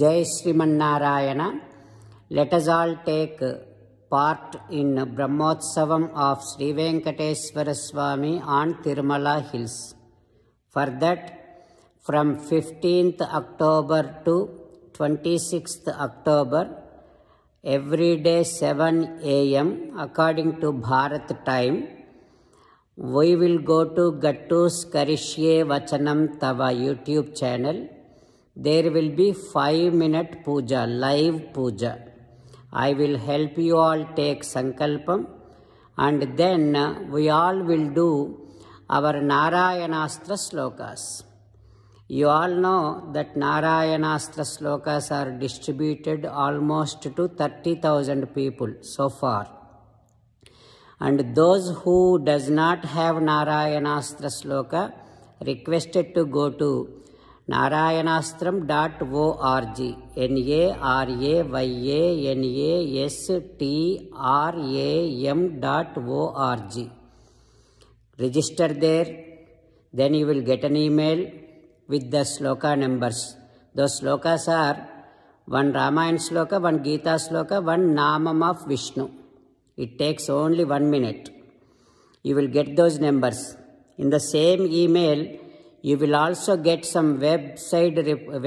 जय Shrimannarayana let all take part in Brahmotsavam of Sri Venkateswara Swami आमला hills for that from fifteenth October to twenty six October every day seven AM according to Bharat time we will go to गट्टूस Karishye Vachanam Tava YouTube channel there will be 5 minute puja, live puja. I will help you all take sankalpam and then uh, we all will do our Narayanastra slokas. You all know that Narayanastra slokas are distributed almost to 30,000 people so far. And those who does not have Narayanastra sloka requested to go to நாராயணாஸ்திரம் dot O R G என்ஏஆர்ஏஒய்ஏஎன்ஏஎஸ்டிஆர்ஏஎம் dot O R G register then you will get an email with the sloka numbers. Those slokas are one Ramayana sloka, one Gita sloka, one Namam of Vishnu. It takes only one minute. You will get those numbers. In the same email, you will also get some website,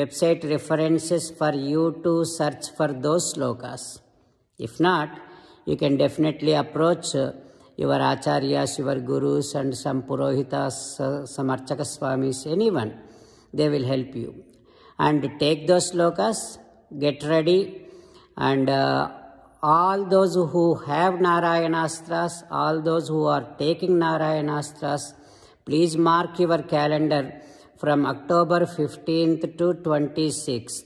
website references for you to search for those slokas. If not, you can definitely approach your acharyas, your gurus and some purohitas, some archaka swamis, anyone. They will help you. And take those slokas, get ready and uh, all those who have Narayanastras, all those who are taking Narayanastras, Please mark your calendar from October 15th to 26th.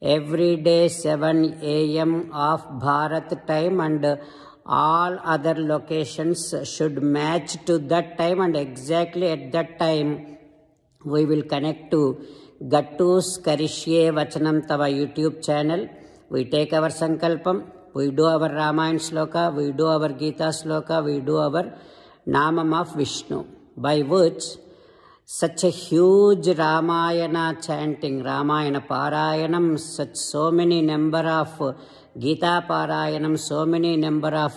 Every day 7 a.m. of Bharat time and all other locations should match to that time and exactly at that time we will connect to Gattus Karishye Vachanam Tava YouTube channel. We take our Sankalpam, we do our Ramayana Sloka, we do our Gita Sloka, we do our Namam of Vishnu. by which such a huge Ramayana chanting, Ramayana Parayanam, such so many number of Gita Parayanam, so many number of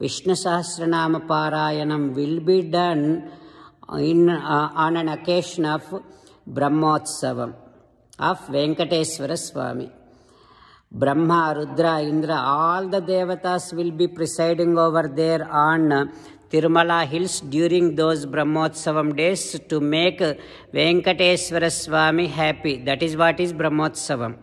Vishnu Sahasranama Parayanam will be done in, uh, on an occasion of Brahmotsavam of Venkateswara Swami. Brahma, Rudra, Indra, all the devatas will be presiding over there on Tirumala hills during those Brahmotsavam days to make Venkateswara Swami happy. That is what is Brahmotsavam.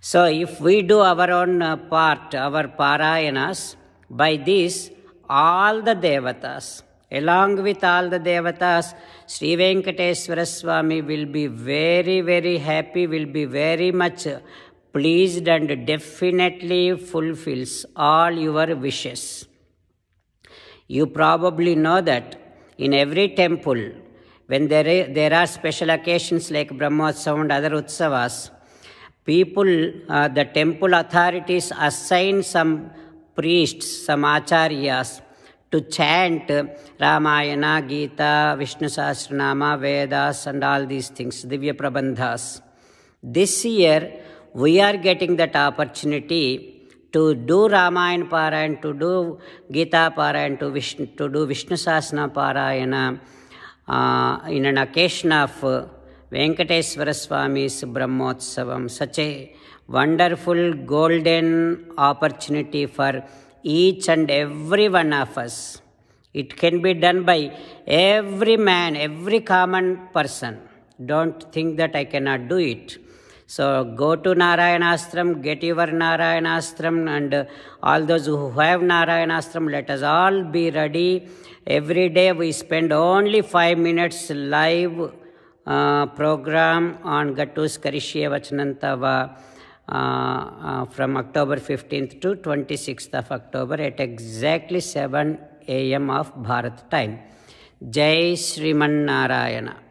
So if we do our own part, our Parayanas, by this all the devatas, along with all the devatas, Sri Venkateswara Swami will be very, very happy, will be very much pleased and definitely fulfills all your wishes. You probably know that in every temple, when there, there are special occasions like Brahmotsav and other utsavas, people, uh, the temple authorities assign some priests, some acharyas, to chant Ramayana, Gita, Vishnu Sahasranama, Vedas, and all these things, Divya Prabandhas. This year, we are getting that opportunity to do Ramayana Parayan, to do Gita Parayan, to, to do Vishnu Sasana Parayana uh, in an occasion of Venkateswara Swami's Brahmotsavam, such a wonderful golden opportunity for each and every one of us. It can be done by every man, every common person. Don't think that I cannot do it. So go to Narayanastram, get your Narayanastram, and all those who have Narayanastram, let us all be ready. Every day we spend only five minutes live uh, program on Gattus Karishya Vachanantava. Uh, uh, from October 15th to 26th of October at exactly 7 a.m. of Bharat time. Jai Sriman Narayana.